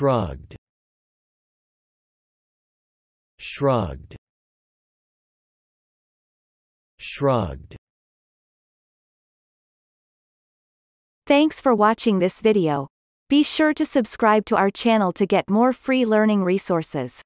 shrugged shrugged shrugged Thanks for watching this video. Be sure to subscribe to our channel to get more free learning resources.